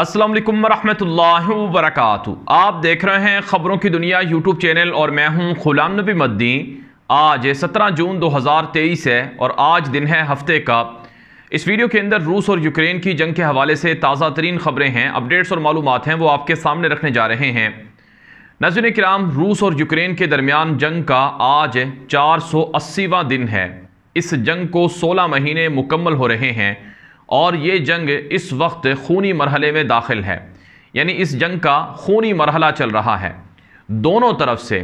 असलम वरह वरक आप देख रहे हैं ख़बरों की दुनिया यूट्यूब चैनल और मैं हूं गुलाम नबी मद्दी आज 17 जून 2023 है और आज दिन है हफ्ते का इस वीडियो के अंदर रूस और यूक्रेन की जंग के हवाले से ताज़ा तरीन खबरें हैं अपडेट्स और मालूम हैं वो आपके सामने रखने जा रहे हैं नजर कराम रूस और यूक्रेन के दरमियान जंग का आज चार सौ अस्सीवा दिन है इस जंग को सोलह महीने मुकम्मल हो रहे हैं और ये जंग इस वक्त खूनी मरहले में दाखिल है यानी इस जंग का खूनी मरहला चल रहा है दोनों तरफ से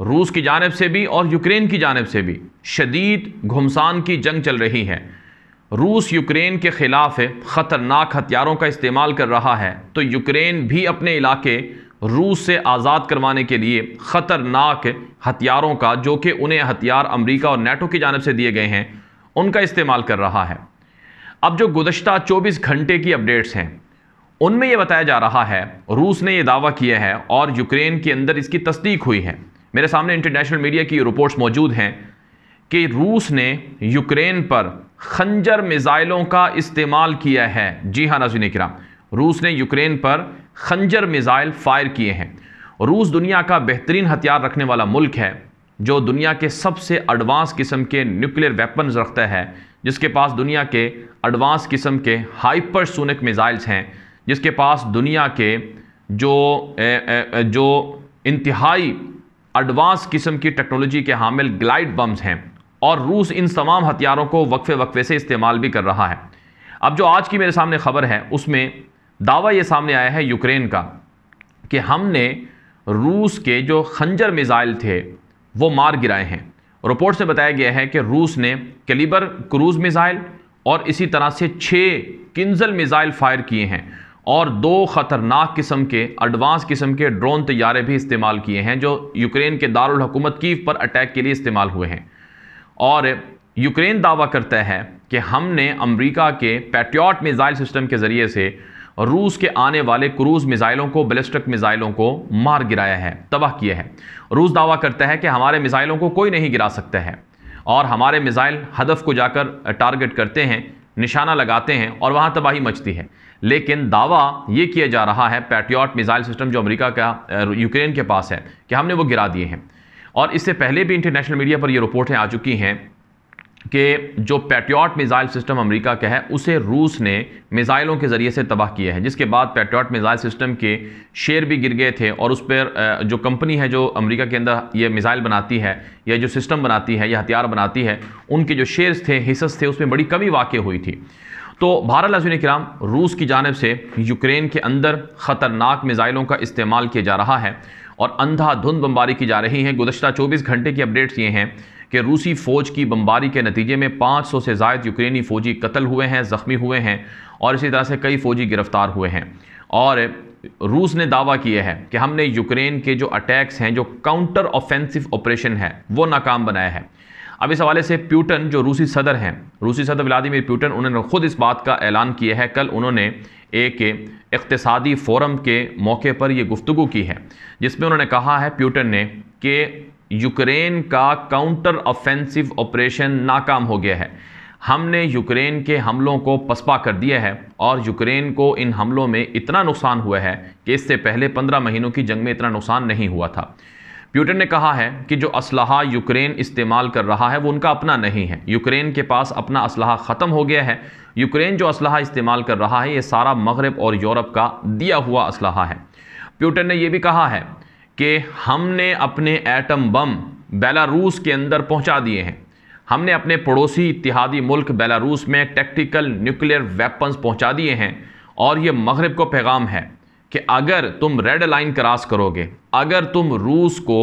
रूस की जानब से भी और यूक्रेन की जानब से भी शदीद घुमसान की जंग चल रही है रूस यूक्रेन के ख़िलाफ़ ख़तरनाक हथियारों का इस्तेमाल कर रहा है तो यूक्रेन भी अपने इलाके रूस से आज़ाद करवाने के लिए ख़तरनाक हथियारों का जो कि उन्हें हथियार अमरीका और नेटो की जानब से दिए गए हैं उनका इस्तेमाल कर रहा है अब जो गुजशत 24 घंटे की अपडेट्स हैं उनमें यह बताया जा रहा है रूस ने यह दावा किया है और यूक्रेन के अंदर इसकी तस्दीक हुई है मेरे सामने इंटरनेशनल मीडिया की रिपोर्ट्स मौजूद हैं कि रूस ने यूक्रेन पर खंजर मिज़ाइलों का इस्तेमाल किया है जी हां नाजुन कराम रूस ने यूक्रेन पर खंजर मिज़ाइल फायर किए हैं रूस दुनिया का बेहतरीन हथियार रखने वाला मुल्क है जो दुनिया के सबसे एडवांस किस्म के न्यूक्लियर वेपन्स रखता है जिसके पास दुनिया के एडवांस किस्म के हाइपरसोनिक मिज़ाइल्स हैं जिसके पास दुनिया के जो ए, ए, जो इंतहाई एडवांस किस्म की टेक्नोलॉजी के हामिल ग्लाइड बम्स हैं और रूस इन तमाम हथियारों को वक्फे वक्फे से इस्तेमाल भी कर रहा है अब जो आज की मेरे सामने खबर है उसमें दावा ये सामने आया है यूक्रेन का कि हमने रूस के जो खंजर मिज़ाइल थे वो मार गिराए हैं रिपोर्ट से बताया गया है कि रूस ने कैलिबर क्रूज मिज़ाइल और इसी तरह से छः किंजल मिज़ाइल फायर किए हैं और दो ख़तरनाक किस्म के एडवांस किस्म के ड्रोन तैयारे भी इस्तेमाल किए हैं जो यूक्रेन के दारुल हुकूमत कीव पर अटैक के लिए इस्तेमाल हुए हैं और यूक्रेन दावा करता है कि हमने अमेरिका के पैट्रियाट मिज़ाइल सिस्टम के ज़रिए से रूस के आने वाले क्रूज मिसाइलों को बैलिस्टिक मिसाइलों को मार गिराया है तबाह किया है रूस दावा करता है कि हमारे मिसाइलों को कोई नहीं गिरा सकता है और हमारे मिसाइल हदफ को जाकर टारगेट करते हैं निशाना लगाते हैं और वहाँ तबाही मचती है लेकिन दावा ये किया जा रहा है पैट्रियाट मिसाइल सिस्टम जो अमरीका का यूक्रेन के पास है कि हमने वो गिरा दिए हैं और इससे पहले भी इंटरनेशनल मीडिया पर ये रिपोर्टें आ चुकी हैं कि जो पैट्रियाट मिज़ाइल सिस्टम अमेरिका का है उसे रूस ने मिज़ाइलों के ज़रिए से तबाह किया है जिसके बाद पैट्रियाट मिज़ाइल सिस्टम के शेयर भी गिर गए थे और उस पर जो कंपनी है जो अमेरिका के अंदर ये मिज़ाइल बनाती है या जो सिस्टम बनाती है या हथियार बनाती है उनके जो शेयर्स थे हिस्स थे उसमें बड़ी कमी वाक़ हुई थी तो भारत लजुन कराम रूस की जानब से यूक्रेन के अंदर ख़तरनाक मिज़ाइलों का इस्तेमाल किया जा रहा है और अंधाधुंध बमबारी की जा रही है गुजशत 24 घंटे की अपडेट्स ये हैं कि रूसी फौज की बमबारी के नतीजे में 500 से जायद यूक्रेनी फौजी कत्ल हुए हैं ज़ख्मी हुए हैं और इसी तरह से कई फौजी गिरफ्तार हुए हैं और रूस ने दावा किया है कि हमने यूक्रेन के जो अटैक्स हैं जो काउंटर ऑफेंसिव ऑपरेशन है वो नाकाम बनाया है अब इस हवाले से प्यूटन जो रूसी सदर हैं रूसी सदर व्लादिमिर प्यूटन उन्होंने खुद इस बात का ऐलान किया है कल उन्होंने एक इकतसादी फोरम के मौके पर यह गुफ्तु की है जिसमें उन्होंने कहा है प्यूटन ने कि यूक्रेन का काउंटर ऑफेंसिव ऑपरेशन नाकाम हो गया है हमने यूक्रेन के हमलों को पसपा कर दिया है और यूक्रेन को इन हमलों में इतना नुकसान हुआ है कि इससे पहले पंद्रह महीनों की जंग में इतना नुकसान नहीं हुआ था प्यूटन ने कहा है कि जो असलाहा यूक्रेन इस्तेमाल कर रहा है वो उनका अपना नहीं है यूक्रेन के पास अपना असलाहा ख़त्म हो गया है यूक्रेन जो असलाहा इस्तेमाल कर रहा है ये सारा मगरब और यूरोप का दिया हुआ असलाहा है प्यूटन ने यह भी कहा है कि हमने अपने एटम बम बेलारूस के अंदर पहुंचा दिए हैं हमने अपने पड़ोसी इतिहादी मुल्क बेलारूस में टेक्टिकल न्यूक्लियर वेपन्स पहुंचा दिए हैं और ये मगरब को पैगाम है कि अगर तुम रेड लाइन क्रॉस करोगे अगर तुम रूस को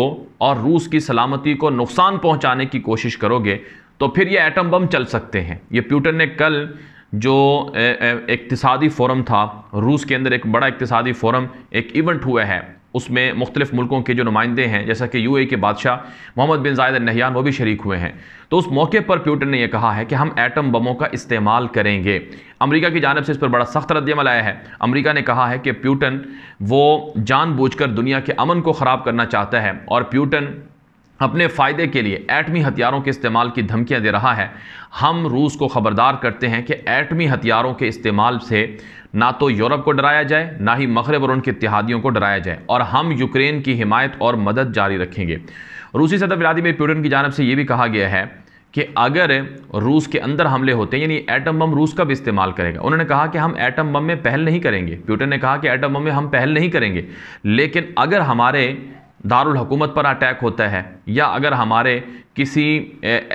और रूस की सलामती को नुकसान पहुंचाने की कोशिश करोगे तो फिर ये एटम बम चल सकते हैं ये प्यूटन ने कल जो इकतदी फोरम था रूस के अंदर एक बड़ा इकतदी फोरम एक इवेंट हुआ है उसमें मुख्तलिफ़ मुल्कों के जो नुमाइंदे हैं जैसा कि यू ए के बादशाह मोहम्मद बिन जायद नहयान वो भी शरीक हुए हैं तो उस मौके पर प्यूटन ने यह कहा है कि हम एटम बमों का इस्तेमाल करेंगे अमरीका की जानब से इस पर बड़ा सख्त रद्दमल आया है अमरीका ने कहा है कि प्यूटन वो कर दुनिया के अमन को ख़राब करना चाहता है और प्यूटन अपने फ़ायदे के लिए एटमी हथियारों के इस्तेमाल की धमकियां दे रहा है हम रूस को ख़बरदार करते हैं कि एटमी हथियारों के इस्तेमाल से ना तो यूरोप को डराया जाए ना ही मगरब और उनके इतिहादियों को डराया जाए और हम यूक्रेन की हिमायत और मदद जारी रखेंगे रूसी सदर व्लादिमिर प्यूटन की जानब से ये भी कहा गया है कि अगर रूस के अंदर हमले होते हैं यानी एटम बम रूस कब इस्तेमाल करेगा उन्होंने कहा कि हम एटम बम में पहल नहीं करेंगे प्यूटन ने कहा कि एटम बम में हम पहल नहीं करेंगे लेकिन अगर हमारे दारुल हकूमत पर अटैक होता है या अगर हमारे किसी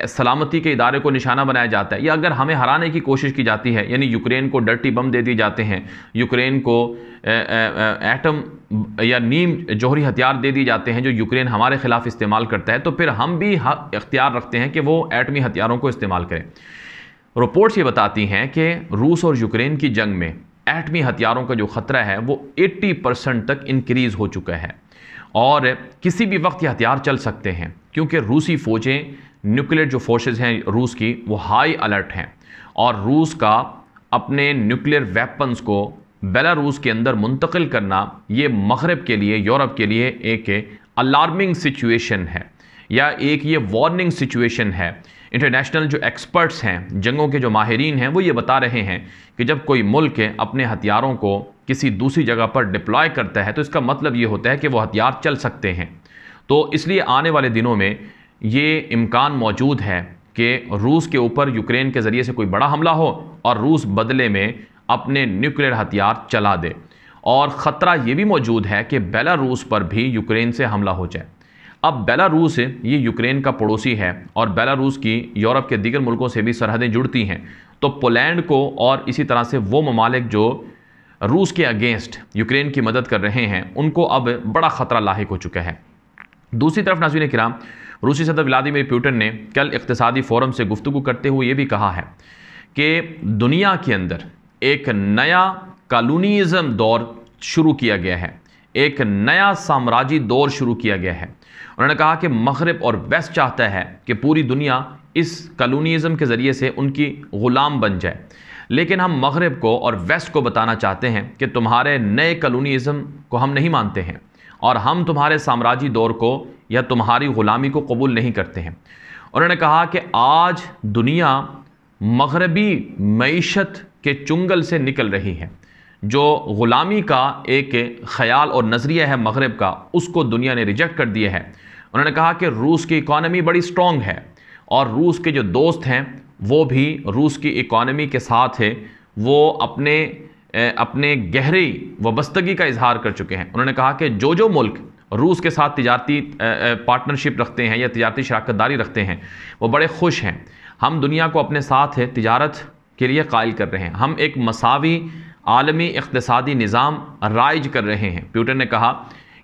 सलामती के इदारे को निशाना बनाया जाता है या अगर हमें हराने की कोशिश की जाती है यानी यूक्रेन को डर्टी बम दे दिए जाते हैं यूक्रेन को एटम या नीम जोहरी हथियार दे दिए जाते हैं जो यूक्रेन हमारे ख़िलाफ़ इस्तेमाल करता है तो फिर हम भी इख्तियार रखते हैं कि वो एटमी हथियारों को इस्तेमाल करें रिपोर्ट्स ये बताती हैं कि रूस और यूक्रेन की जंग में एटमी हथियारों का जो ख़तरा है वो 80 परसेंट तक इंक्रीज़ हो चुका है और किसी भी वक्त ये हथियार चल सकते हैं क्योंकि रूसी फ़ौजें न्यूक्लियर जो फोर्सेज हैं रूस की वो हाई अलर्ट हैं और रूस का अपने न्यूक्लियर वेपन्स को बेलारूस के अंदर मुंतकिल करना ये मगरब के लिए यूरोप के लिए एक अलार्मिंग सिचुएशन है या एक ये वार्निंग सिचुएशन है इंटरनेशनल जो एक्सपर्ट्स हैं जंगों के जो माहरीन हैं वो ये बता रहे हैं कि जब कोई मुल्क अपने हथियारों को किसी दूसरी जगह पर डिप्लॉय करता है तो इसका मतलब ये होता है कि वो हथियार चल सकते हैं तो इसलिए आने वाले दिनों में ये इम्कान मौजूद है कि रूस के ऊपर यूक्रेन के ज़रिए से कोई बड़ा हमला हो और रूस बदले में अपने न्यूक्लियर हथियार चला दे और ख़तरा ये भी मौजूद है कि बेलारूस पर भी यूक्रेन से हमला हो जाए अब बेलारूस ये यूक्रेन का पड़ोसी है और बेलारूस की यूरोप के दीगर मुल्कों से भी सरहदें जुड़ती हैं तो पोलैंड को और इसी तरह से वो ममालिक जो रूस के अगेंस्ट यूक्रेन की मदद कर रहे हैं उनको अब बड़ा ख़तरा लाक हो चुका है दूसरी तरफ नाजिन कराम रूसी सदर व्लादिमिर प्यूटन ने कल इकतसादी फोरम से गुफ्तु करते हुए ये भी कहा है कि दुनिया के अंदर एक नया कॉलोनीज़म दौर शुरू किया गया है एक नया साम्राज्य दौर शुरू किया गया है उन्होंने कहा कि मगरब और वेस्ट चाहता है कि पूरी दुनिया इस कलोनीज़म के ज़रिए से उनकी ग़ुलाम बन जाए लेकिन हम मगरब को और वेस्ट को बताना चाहते हैं कि तुम्हारे नए कलोनीज़म को हम नहीं मानते हैं और हम तुम्हारे साम्राज्य दौर को या तुम्हारी ग़ुलामी को कबूल नहीं करते हैं उन्होंने कहा कि आज दुनिया मगरबी मीशत के चुंगल से निकल रही है जो ग़ुलामी का एक ख्याल और नज़रिया है मगरब का उसको दुनिया ने रिजेक्ट कर दिया है उन्होंने कहा कि रूस की इकानमी बड़ी स्ट्रॉन्ग है और रूस के जो दोस्त हैं वो भी रूस की इकानमी के साथ है वो अपने अपने गहरी वबस्तगी का इजहार कर चुके हैं उन्होंने कहा कि जो जो मुल्क रूस के साथ तजारती पार्टनरशिप रखते हैं या तजारती शराकतदारी रखते हैं वो बड़े खुश हैं हम दुनिया को अपने साथ तजारत के लिए कायल कर रहे हैं हम एक मसावी आलमी इकतसादी निज़ाम राइज कर रहे हैं प्यूटन ने कहा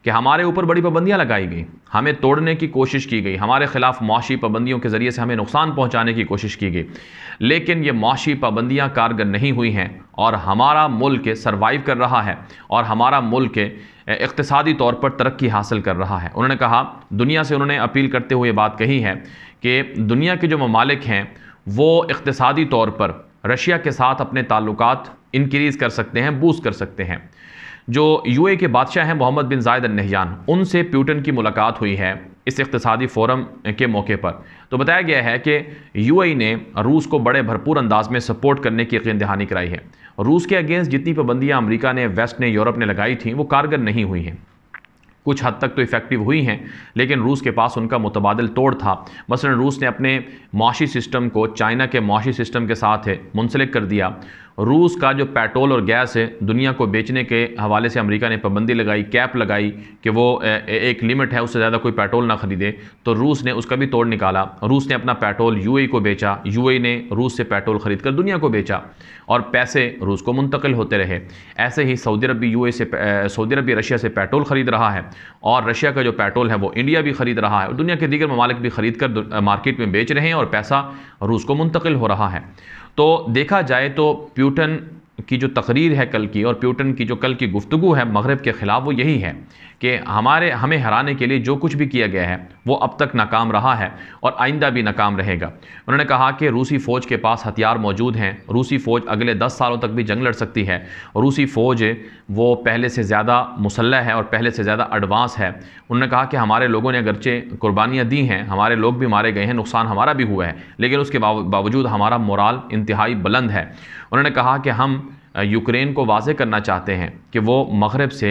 कि हमारे ऊपर बड़ी पाबंदियाँ लगाई गई हमें तोड़ने की कोशिश की गई हमारे खिलाफ माशी पाबंदियों के ज़रिए से हमें नुकसान पहुँचाने की कोशिश की गई लेकिन ये मुआशी पाबंदियाँ कारगर नहीं हुई हैं और हमारा मुल्क सर्वाइव कर रहा है और हमारा मुल्क इकतसादी तौर पर तरक्की हासिल कर रहा है उन्होंने कहा दुनिया से उन्होंने अपील करते हुए बात कही है कि दुनिया के जो ममालिक हैं वो इकतसादी तौर पर रशिया के साथ अपने ताल्लुकात इनक्रीज़ कर सकते हैं बूस्ट कर सकते हैं जो यूए के बादशाह हैं मोहम्मद बिन जायद नहजान उनसे प्यूटन की मुलाकात हुई है इस इकतसादी फोरम के मौके पर तो बताया गया है कि यूएई ने रूस को बड़े भरपूर अंदाज में सपोर्ट करने की यकीन दहानी कराई है रूस के अगेंस्ट जितनी पाबंदियाँ अमरीका ने वेस्ट ने यूरोप ने लगाई थी वो कारगर नहीं हुई हैं कुछ हद तक तो इफ़ेक्टिव हुई हैं लेकिन रूस के पास उनका मुतबादल तोड़ था मसलन रूस ने अपने माशी सिस्टम को चाइना के माशी सिस्टम के साथ मुंसलिक कर दिया रूस का जो पेट्रोल और गैस है दुनिया को बेचने के हवाले से अमेरिका ने पाबंदी लगाई कैप लगाई कि वो एक लिमिट है उससे ज़्यादा कोई पेट्रोल ना ख़रीदे तो रूस ने उसका भी तोड़ निकाला रूस ने अपना पेट्रोल यूएई को बेचा यूएई ने रूस से पेट्रोल ख़रीद कर दुनिया को बेचा और पैसे रूस को मुंतकिल होते रहे ऐसे ही सऊदी अरबी यू से सऊदी अरबी रशिया से पेट्रोल ख़रीद रहा है और रशिया का जो पेट्रोल है वो इंडिया भी ख़रीद रहा है और दुनिया के दीगर ममालिक भी ख़रीद कर मार्केट में बेच रहे हैं और पैसा रूस को मुंतकिल हो रहा है तो देखा जाए तो प्यूटन की जो तकरीर है कल की और प्यूटन की जो कल की गुफ्तु है मगरब के ख़िलाफ़ वो यही है कि हमारे हमें हराने के लिए जो कुछ भी किया गया है वो अब तक नाकाम रहा है और आइंदा भी नाकाम रहेगा उन्होंने कहा कि रूसी फ़ौज के पास हथियार मौजूद हैं रूसी फ़ौज अगले दस सालों तक भी जंग लड़ सकती है रूसी फ़ौज वो पहले से ज़्यादा मुसल्ह है और पहले से ज़्यादा एडवांस है उन्होंने कहा कि हमारे लोगों ने अगरचे कुर्बानियाँ दी हैं हमारे लोग भी मारे गए हैं नुकसान हमारा भी हुआ है लेकिन उसके बावजूद हमारा मोराल इंतहाई बुलंद है उन्होंने कहा कि हम यूक्रेन को वाजे करना चाहते हैं कि वो मगरब से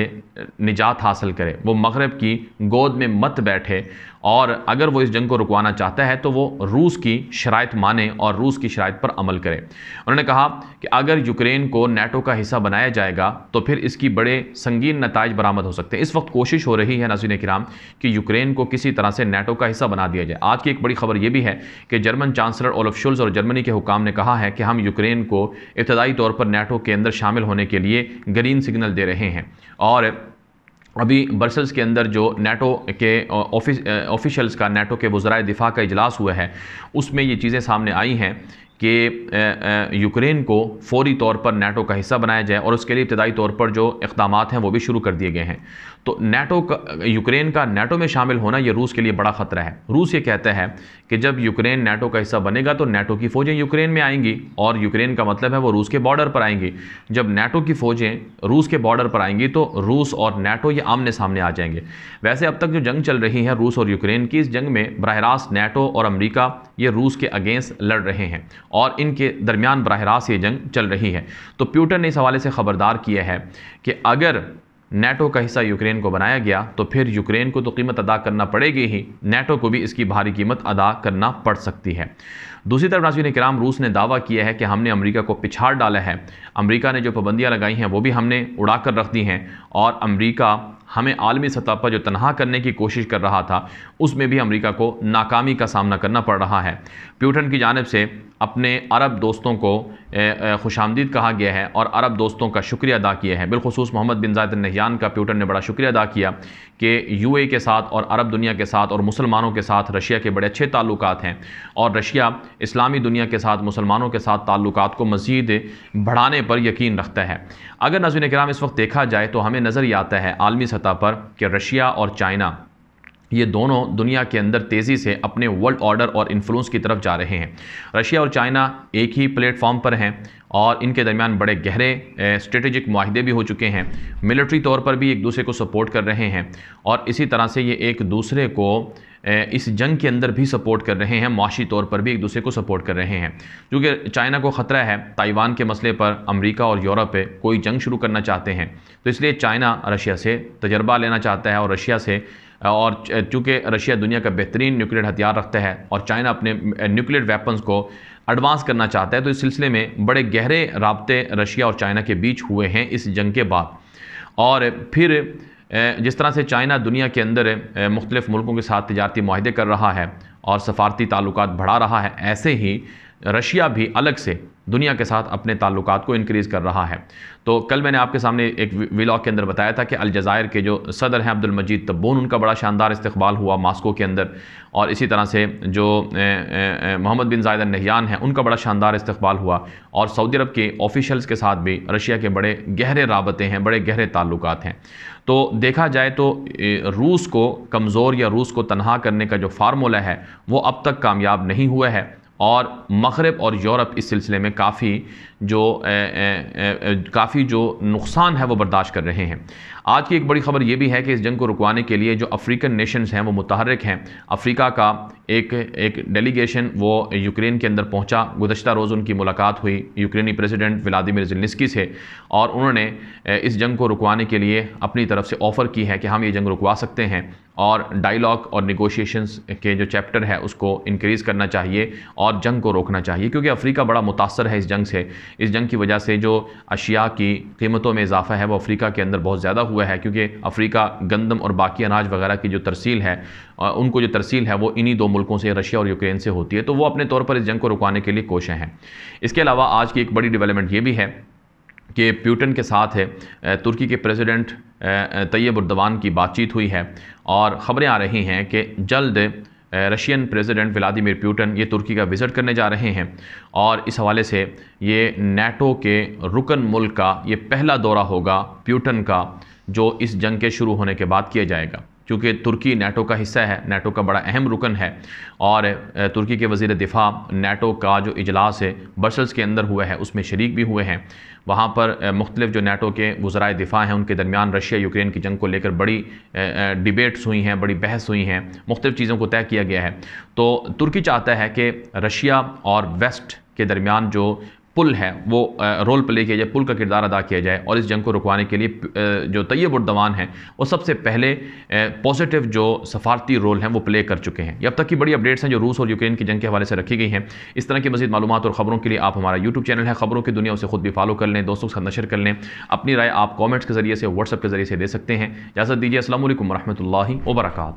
निजात हासिल करे वो मगरब की गोद में मत बैठे और अगर वो इस जंग को रुकवाना चाहता है तो वो रूस की शरात माने और रूस की शराइ पर अमल करे उन्होंने कहा कि अगर यूक्रेन को नेटो का हिस्सा बनाया जाएगा तो फिर इसकी बड़े संगीन नतज बरामद हो सकते हैं इस वक्त कोशिश हो रही है नाजिन कराम कि यूक्रेन को किसी तरह से नेटो का हिस्सा बना दिया जाए आज की एक बड़ी खबर यह भी है कि जर्मन चांसलर ओलफ शुल्स और जर्मनी के हुकाम ने कहा है कि हम यूक्रेन को इब्तदाई तौर पर नेटो के अंदर शामिल होने के लिए ग्रीन सिग्नल सिग्नल दे रहे हैं और अभी बर्सल्स के अंदर जो नेटो के ऑफिस ऑफिशल्स का नेटो के वज्राय दिफा का इजलास हुआ है उसमें ये चीज़ें सामने आई हैं कि यूक्रेन को फौरी तौर पर नेटो का हिस्सा बनाया जाए और उसके लिए इब्तदाई तौर पर जो इकदाम हैं वो भी शुरू कर दिए गए हैं तो नेटो का यूक्रेन का नेटो में शामिल होना ये रूस के लिए बड़ा ख़तरा है रूस ये कहता है कि जब यूक्रेन नेटो का हिस्सा बनेगा तो नेटो की फ़ौजें यूक्रेन में आएंगी और यूक्रेन का मतलब है वो रूस के बॉर्डर पर आएंगी जब नेटो की फ़ौजें रूस के बॉर्डर पर आएंगी तो रूस और नेटो ये आमने सामने आ जाएंगे वैसे अब तक जो जंग चल रही है रूस और यूक्रेन की इस जंग में बरह रास्त नेटो और अमरीका ये रूस के अगेंस्ट लड़ रहे हैं और इनके दरमियान बरह रास्त ये जंग चल रही है तो प्यूटन ने इस हवाले से ख़बरदार किया है कि अगर नेटो का हिस्सा यूक्रेन को बनाया गया तो फिर यूक्रेन को तो कीमत अदा करना पड़ेगी ही नेटो को भी इसकी भारी कीमत अदा करना पड़ सकती है दूसरी तरफ नाजीन कराम रूस ने दावा किया है कि हमने अमरीका को पिछाड़ डाला है अमरीका ने जो पाबंदियाँ लगाई हैं वो भी हमने उड़ा कर रख दी हैं और अमरीका हमें आलमी सतह पर जो तनहा करने की कोशिश कर रहा था उसमें भी अमेरिका को नाकामी का सामना करना पड़ रहा है प्यूटन की जानब से अपने अरब दोस्तों को खुश आमदीद कहा गया है और अरब दोस्तों का शुक्रिया अदा किया है बिलखसूस मोहम्मद बिन जायद नहयान का प्यूटन ने बड़ा शुक्रिया अदा किया कि यूए के साथ और अरब दुनिया के साथ और मुसलमानों के साथ रशिया के बड़े अच्छे ताल्लुक हैं और रशिया इस्लामी दुनिया के साथ मुसलमानों के साथ ताल्लुक को मज़ीद बढ़ाने पर यकीन रखता है अगर नजर कराम इस वक्त देखा जाए तो हमें नज़र ये आता है आलमी सतह पर कि रशिया और चाइना ये दोनों दुनिया के अंदर तेज़ी से अपने वर्ल्ड ऑर्डर और इन्फ्लुएंस की तरफ जा रहे हैं रशिया और चाइना एक ही प्लेटफॉर्म पर हैं और इनके दरमियान बड़े गहरे स्ट्रेटजिक माहदे भी हो चुके हैं मिलिट्री तौर पर भी एक दूसरे को सपोर्ट कर रहे हैं और इसी तरह से ये एक दूसरे को इस जंग के अंदर भी सपोर्ट कर रहे हैं माशी तौर पर भी एक दूसरे को सपोर्ट कर रहे हैं क्योंकि चाइना को ख़तरा है ताइवान के मसले पर अमेरिका और यूरोप पे कोई जंग शुरू करना चाहते हैं तो इसलिए चाइना रशिया से तजर्बा लेना चाहता है और रशिया से और चूँकि रशिया दुनिया का बेहतरीन न्यूक्लियर हथियार रखता है और चाइना अपने न्यूक्लियर वेपन्स को एडवांस करना चाहता है तो इस सिलसिले में बड़े गहरे रबते रशिया और चाइना के बीच हुए हैं इस जंग के बाद और फिर जिस तरह से चाइना दुनिया के अंदर मुख्तलिफ मुल्कों के साथ तजारती माहदे कर रहा है और सफारती ताल्लुक बढ़ा रहा है ऐसे ही रशिया भी अलग से दुनिया के साथ अपने ताल्लुक को इनक्रीज़ कर रहा है तो कल मैंने आपके सामने एक विलाग के अंदर बताया था कि अलजायर के जो सदर हैं अब्दुल मजीद तब्बून उनका बड़ा शानदार इस्तबाल हुआ मास्को के अंदर और इसी तरह से जो मोहम्मद बिन जायद नहयान हैं उनका बड़ा शानदार इस्तबाल हुआ और सऊदी अरब के ऑफिशल्स के साथ भी रशिया के बड़े गहरे रबते हैं बड़े गहरे ताल्लुक हैं तो देखा जाए तो रूस को कमज़ोर या रूस को तनहा करने का जो फार्मूला है वो अब तक कामयाब नहीं हुआ है और मगरब और यूरोप इस सिलसिले में काफ़ी जो काफ़ी जो नुकसान है वो बर्दाश्त कर रहे हैं आज की एक बड़ी खबर ये भी है कि इस जंग को रुकवाने के लिए जो अफ्रीकन नेशंस हैं वो मुतहरक हैं अफ्रीका का एक एक डेलीगेशन वो यूक्रेन के अंदर पहुंचा गुजशत रोज़ उनकी मुलाकात हुई यूक्रेनी प्रेसिडेंट व्लादिमिर जलनिस्की से और उन्होंने इस जंग को रुकवाने के लिए अपनी तरफ से ऑफ़र की है कि हम ये जंग रुकवा सकते हैं और डायलॉग और निगोशिएशंस के जो चैप्टर है उसको इंक्रीज़ करना चाहिए और जंग को रोकना चाहिए क्योंकि अफ्रीका बड़ा मुतासर है इस जंग से इस जंग की वजह से जो अशिया की कीमतों में इजाफा है वो अफ्रीका के अंदर बहुत ज़्यादा हुआ है क्योंकि अफ्रीका गंदम और बाकी अनाज वगैरह की जो तरसील है उनको जो तरसील है वो इन्हीं दो मुल्कों से रशिया और यूक्रेन से होती है तो वो अपने तौर पर इस जंग को रुकवाने के लिए कोशें हैं इसके अलावा आज की एक बड़ी डेवलपमेंट ये भी है कि प्यूटन के साथ है तुर्की के प्रेसिडेंट तैयब उर्दवान की बातचीत हुई है और ख़बरें आ रही हैं कि जल्द रशियन प्रेसिडेंट व्लादिमिर प्यूटन ये तुर्की का विज़िट करने जा रहे हैं और इस हवाले से ये नेटो के रुकन मुल्क का ये पहला दौरा होगा प्यूटन का जो इस जंग के शुरू होने के बाद किया जाएगा क्योंकि तुर्की नेटो का हिस्सा है नेटो का बड़ा अहम रुकन है और तुर्की के वजीर दिफा नेटो का जो इजलास है बर्सल्स के अंदर हुआ है उसमें शरीक भी हुए हैं वहाँ पर मुख्तलिफ जो नेटो के वज़रा दिफा हैं उनके दरमियान रशिया यूक्रेन की जंग को लेकर बड़ी डिबेट्स हुई हैं बड़ी बहस हुई हैं मुख्तलिफ चीज़ों को तय किया गया है तो तुर्की चाहता है कि रशिया और वेस्ट के दरमियान जो पुल है वो रोल प्ले किया जाए पुल का किरदार अदा किया जाए और इस जंग को रुकवाने के लिए जो तैयब उद्दवान हैं वो सबसे पहले पॉजिटिव जो सफारती रोल हैं वो प्ले कर चुके हैं अब तक की बड़ी अपडेट्स हैं जो रूस और यूक्रेन की जंग के हवाले से रखी गई हैं इस तरह की मजीद मालूम और ख़बरों के लिए आप हमारा यूट्यूब चैनल है खबरों की दुनिया उसे खुद भी फॉलो कर लें दोस्तों के साथ नशर कर लें अपनी राय आप कॉमेंट्स के जरिए से व्हाट्सअप के जरिए से दे सकते हैं इजाज़त दीजिए असल वरहमल वर्का